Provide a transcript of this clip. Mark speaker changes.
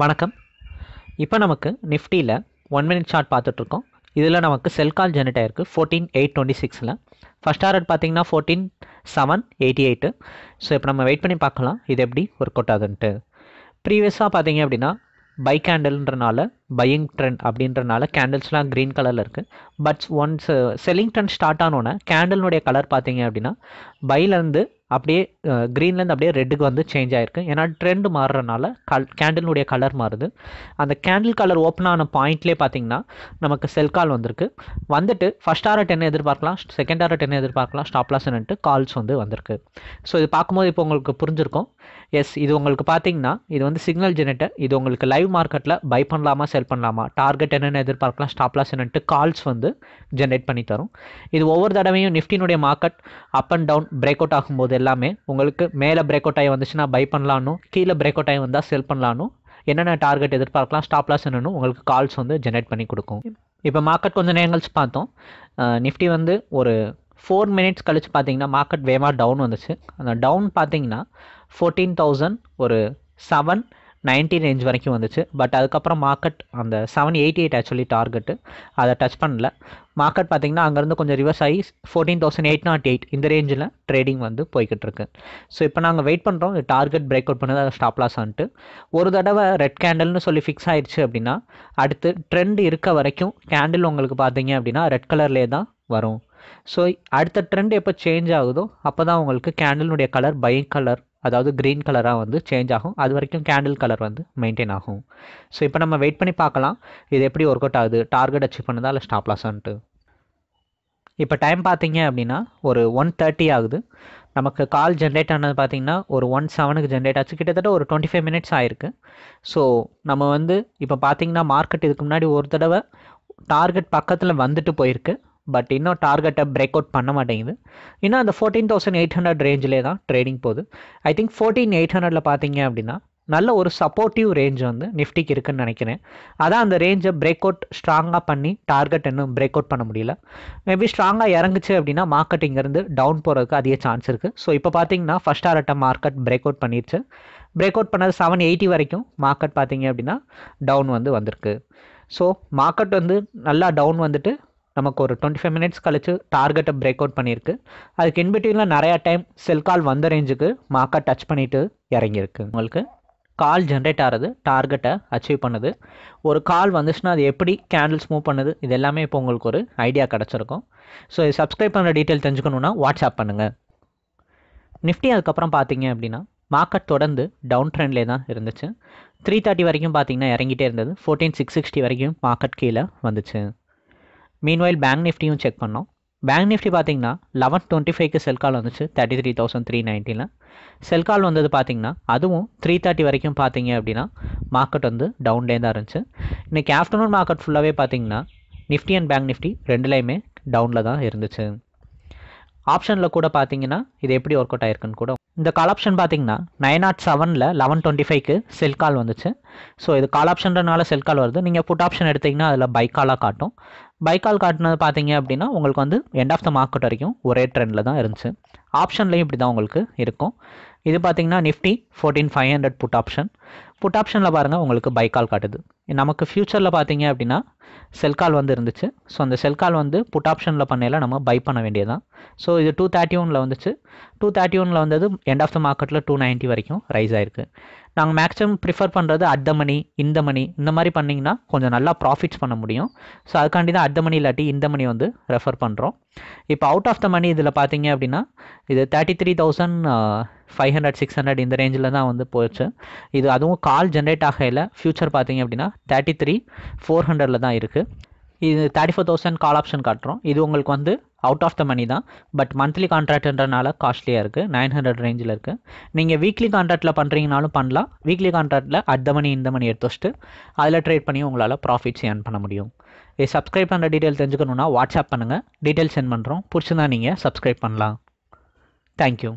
Speaker 1: வணக்கம் இப்போ நமக்கு நிஃப்டியில் ஒன் மினிட் சார்ட் பார்த்துட்ருக்கோம் இதில் நமக்கு செல் கால் ஜெனரேட் ஆயிருக்கு ஃபோர்டீன் எயிட் டுவெண்ட்டி சிக்ஸில் ஃபஸ்ட் ஆர்ட் பார்த்தீங்கன்னா fourteen seven eighty eight so இப்போ நம்ம வெயிட் பண்ணி பார்க்கலாம் இது எப்படி ஒர்க் அவுட் ஆகுதுன்ட்டு ப்ரீவியஸாக பார்த்தீங்க அப்படின்னா பைக் ஹேண்டில்ன்றனால பையிங் ட்ரெண்ட் அப்படின்றனால கேண்டில்ஸ்லாம் க்ரீன் கலரில் இருக்குது but once selling trend start ஆனோடனே கேண்டிலுடைய கலர் பார்த்தீங்க அப்படின்னா பையிலேருந்து அப்படியே க்ரீன்லேருந்து uh, அப்படியே ரெட்டுக்கு வந்து சேஞ்ச் ஆகிருக்கு ஏன்னா ட்ரெண்டு மாறுறனால கல் கேண்டிலுடைய கலர் மாறுது அந்த கேண்டில் கலர் ஓப்பன் ஆன பாயிண்ட்லேயே பார்த்தீங்கன்னா நமக்கு செல் கால் வந்திருக்கு வந்துட்டு ஃபஸ்ட் ஆர்ட் என்ன எதிர்பார்க்கலாம் செகண்ட் ஆர்ட் என்ன எதிர்பார்க்கலாம் ஸ்டாப்லாஸ்ன்னுட்டு கால்ஸ் வந்து வந்திருக்கு ஸோ இது பார்க்கும்போது இப்போ உங்களுக்கு புரிஞ்சிருக்கும் எஸ் இது உங்களுக்கு பார்த்தீங்கன்னா இது வந்து சிக்னல் ஜெனரேட்டர் இது உங்களுக்கு லைவ் மார்க்கெட்டில் பை பண்ணலாமா செல் பண்ணலாமா டார்கெட் என்னென்ன எதிர்பார்க்கலாம் ஸ்டாப் லாஸ் கால்ஸ் வந்து ஜென்ரேட் பண்ணி தரும் இது ஒவ்வொரு தடவையும் நிஃப்டினுடைய market up and down break out ஆகும்போது எல்லாமே உங்களுக்கு மேலே பிரேக் அவுட் ஆகி வந்துச்சுன்னா பை பண்ணலான்னு கீழே பிரேக் அவுட் ஆகி வந்தால் செல் பண்ணலாம்னு என்னென்ன டார்கெட் எதிர்பார்க்கலாம் ஸ்டாப் லாஸ் என்னன்னு உங்களுக்கு கால்ஸ் வந்து ஜென்ரேட் பண்ணி கொடுக்கும் இப்போ மார்க்கெட் கொஞ்சம் நேரங்கள்ஸ் பார்த்தோம் நிஃப்டி வந்து ஒரு ஃபோர் மினிட்ஸ் கழித்து பார்த்தீங்கன்னா மார்க்கெட் வேமாக டவுன் வந்துச்சு அந்த டவுன் பார்த்தீங்கன்னா ஃபோர்டீன் தௌசண்ட் ஒரு செவன் நைன்டி ரேஞ்ச் வரைக்கும் வந்துச்சு பட் அதுக்கப்புறம் மார்க்கெட் அந்த seven eighty eight actually target அதை டச் பண்ணல மார்க்கெட் பார்த்திங்கன்னா அங்கேருந்து கொஞ்சம் ரிவர்ஸ் ஆகி fourteen thousand eight nought eight இந்த ரேஞ்சில் ட்ரேடிங் வந்து போய்கிட்டு இருக்கு ஸோ இப்போ நாங்கள் வெயிட் பண்ணுறோம் டார்கெட் பிரேக் அவுட் பண்ணது அதை ஸ்டாப் லாஸ் ஆன்ட்டு ஒரு தடவை ரெட் கேண்டல்னு சொல்லி ஃபிக்ஸ் ஆயிடுச்சு அப்படின்னா அடுத்து ட்ரெண்ட் இருக்க வரைக்கும் கேண்டில் உங்களுக்கு பார்த்தீங்க அப்படின்னா ரெட் கலர்லேயே தான் வரும் ஸோ அடுத்த ட்ரெண்ட் எப்போ சேஞ்ச் ஆகுதோ அப்போ தான் உங்களுக்கு கேண்டலினுடைய கலர் பை கலர் அதாவது க்ரீன் கலராக வந்து சேஞ்ச் ஆகும் அது வரைக்கும் கேண்டில் கலர் வந்து மெயின்டைன் ஆகும் ஸோ இப்போ நம்ம வெயிட் பண்ணி பார்க்கலாம் இது எப்படி ஒர்க் அவுட் ஆகுது டார்கெட் அச்சீவ் பண்ணுதா இல்லை ஸ்டாப் இப்போ டைம் பார்த்தீங்க அப்படின்னா ஒரு ஒன் தேர்ட்டி ஆகுது நமக்கு கால் ஜென்ரேட் ஆனது பார்த்திங்கன்னா ஒரு ஒன் செவனுக்கு ஜென்ரேட் ஆச்சு கிட்டத்தட்ட ஒரு டுவெண்ட்டி ஃபைவ் மினிட்ஸ் ஆயிருக்கு ஸோ நம்ம வந்து இப்போ பார்த்திங்கன்னா மார்க்கெட் இதுக்கு முன்னாடி ஒரு தடவை டார்கெட் பக்கத்தில் வந்துட்டு போயிருக்கு பட் இன்னும் டார்கெட்டை பிரேக் அவுட் பண்ண மாட்டேங்குது இன்னும் அந்த ஃபோர்டீன் தௌசண்ட் எயிட் ஹண்ட்ரட் ரேஞ்சிலே தான் ட்ரேடிங் போகுது ஐ திங்க் ஃபோர்டீன் எயிட் ஹண்ட்ரடில் பார்த்தீங்க அப்படின்னா நல்ல ஒரு சப்போர்ட்டிவ் ரேஞ்ச் வந்து நிஃப்டிக்கு இருக்குன்னு நினைக்கிறேன் அதான் அந்த ரேஞ்சை பிரேக் அவுட் ஸ்ட்ராங்காக பண்ணி டார்கெட் இன்னும் பிரேக் அவுட் பண்ண முடியல மேபி ஸ்ட்ராங்காக இறங்குச்சு அப்படின்னா மார்க்கெட் இங்கேருந்து டவுன் போகிறதுக்கு அதிக சான்ஸ் இருக்குது ஸோ இப்போ பார்த்தீங்கன்னா ஃபஸ்ட் ஆர்ட்ட மார்க்கெட் பிரேக் அவுட் பண்ணிடுச்சு பிரேக் அவுட் பண்ணது செவன் எயிட்டி வரைக்கும் மார்க்கெட் பார்த்தீங்க அப்படின்னா டவுன் வந்து வந்திருக்கு ஸோ மார்க்கெட் வந்து நல்லா டவுன் வந்துட்டு நமக்கு ஒரு டுவெண்ட்டி ஃபைவ் மினிட்ஸ் கழிச்சு டார்கெட்டை பிரேக் அவுட் பண்ணியிருக்கு அதுக்கு இன்பிட்வீனில் நிறையா டைம் செல் கால் வந்த ரேஞ்சுக்கு மார்க்கா டச் பண்ணிவிட்டு இறங்கியிருக்கு உங்களுக்கு கால் ஜென்ரேட் ஆகிறது டார்கெட்டை அச்சீவ் பண்ணுது ஒரு கால் வந்துச்சுன்னா அது எப்படி கேண்டில்ஸ் மூவ் பண்ணுது இது எல்லாமே இப்போ உங்களுக்கு ஒரு ஐடியா கிடச்சிருக்கும் ஸோ இது சப்ஸ்கிரைப் பண்ணுற டீட்டெயில் தெரிஞ்சுக்கணுன்னா வாட்ஸ்அப் பண்ணுங்கள் நிஃப்டி அதுக்கப்புறம் பார்த்தீங்க அப்படின்னா மார்க்கெட் தொடர்ந்து டவுன் ட்ரெண்ட்லேயே தான் இருந்துச்சு த்ரீ தேர்ட்டி வரைக்கும் பார்த்தீங்கன்னா இறங்கிட்டே இருந்தது ஃபோர்டீன் சிக்ஸ் சிக்ஸ்டி வரைக்கும் மார்க்கெட் கீழே வந்துச்சு மீன்வைல் பேங்க் நிஃப்டியும் செக் பண்ணோம் பேங்க் நிஃப்டி பார்த்தீங்கன்னா லெவன் டுவெண்ட்டி ஃபைவ்க்கு செல் கால் வந்துச்சு தேர்ட்டி த்ரீ தௌசண்ட் த்ரீ நைன்ட்டியில் செல் கால் வந்தது பார்த்தீங்கன்னா அதுவும் த்ரீ தேர்ட்டி வரைக்கும் பார்த்தீங்க அப்படின்னா மார்க்கெட் வந்து டவுன்லேயே தான் இருந்துச்சு இன்றைக்கி ஆஃப்டர்நூன் மார்க்கெட் ஃபுல்லாகவே பார்த்தீங்கன்னா நிஃப்டி அண்ட் பேங்க் நிஃப்டி ரெண்டுலேயுமே டவுனில் தான் இருந்துச்சு ஆப்ஷனில் கூட பார்த்தீங்கன்னா இது எப்படி ஒர்க் அவுட் ஆயிருக்குன்னு கூட இந்த கால் ஆப்ஷன் பார்த்தீங்கன்னா நைன் நாட் செவனில் லெவன் டுவெண்ட்டி ஃபைவ்க்கு செல் கால் வந்துச்சு ஸோ இது கால் ஆப்ஷன்றனால செல் கால் வருது நீங்கள் புட் ஆப்ஷன் எடுத்திங்கன்னா அதில் பைக்காலாக காலாக காட்டும் பை கால் காட்டினது பார்த்தீங்க அப்படின்னா உங்களுக்கு வந்து எண்ட் ஆஃப் த மார்க்கெட் வரைக்கும் ஒரே ட்ரெண்டில் தான் இருந்துச்சு ஆப்ஷன்லேயும் இப்படி தான் உங்களுக்கு இருக்கும் இது பார்த்தீங்கன்னா Nifty fourteen five hundred put option put ஆப்ஷனில் பாருங்கள் உங்களுக்கு பை கால் காட்டுது நமக்கு ஃப்யூச்சரில் பார்த்தீங்க அப்படின்னா செல் கால் வந்து இருந்துச்சு ஸோ அந்த செல் கால் வந்து புட் ஆப்ஷனில் பண்ணையில் நம்ம பை பண்ண வேண்டியதான் ஸோ இது டூ தேர்ட்டி ஒனில் வந்துச்சு டூ தேர்ட்டி ஒனில் வந்தது எண்ட் ஆஃப் த மார்க்கெட்டில் டூ நைன்ட்டி வரைக்கும் ரைஸ் ஆயிருக்கு நாங்கள் மேக்ஸிமம் ப்ரிஃபர் பண்ணுறது அட் மணி இந்த மணி இந்த மாதிரி பண்ணிங்கன்னா கொஞ்சம் நல்லா ப்ராஃபிட்ஸ் பண்ண முடியும் ஸோ அதுக்காண்டி தான் அட் மணி இல்லாட்டி இந்த மணி வந்து ரெஃபர் பண்ணுறோம் இப்போ அவுட் ஆஃப் த மணி இதில் பார்த்தீங்க அப்படின்னா இது thirty three thousand five hundred six hundred இந்த ரேஞ்சில் தான் வந்து போச்சு இது அதுவும் கால் ஜென்ரேட் ஆகையில் ஃபியூச்சர் பார்த்தீங்க அப்படின்னா தேர்ட்டி த்ரீ ஃபோர் ஹண்ட்ரடில் தான் இருக்குது இது thirty four thousand call option காட்டுறோம் இது உங்களுக்கு வந்து அவுட் ஆஃப் த மணி தான் பட் மந்த்லி கான்ட்ராக்ட்ன்றனால காஸ்ட்லியாக இருக்குது நைன் ஹண்ட்ரட் ரேஞ்சில் இருக்குது நீங்கள் வீக்லி கான்ட்ராக்டில் பண்ணுறீங்கனாலும் பண்ணலாம் வீக்லி கான்ட்ராக்டில் அடுத்த மணி இந்த மணி எடுத்து வச்சுட்டு அதில் ட்ரேட் பண்ணி உங்களால் ப்ராஃபிட்ஸ் ஏர்ன் பண்ண முடியும் இது சப்ஸ்கிரைப் பண்ணுற டீட்டெயில் தெரிஞ்சுக்கணுன்னா வாட்ஸ்அப் பண்ணுங்கள் டீட்டெயில் சென்ட் பண்ணுறோம் பிடிச்சிருந்தா நீங்கள் சப்ஸ்கிரைப் பண்ணலாம் தேங்க்யூ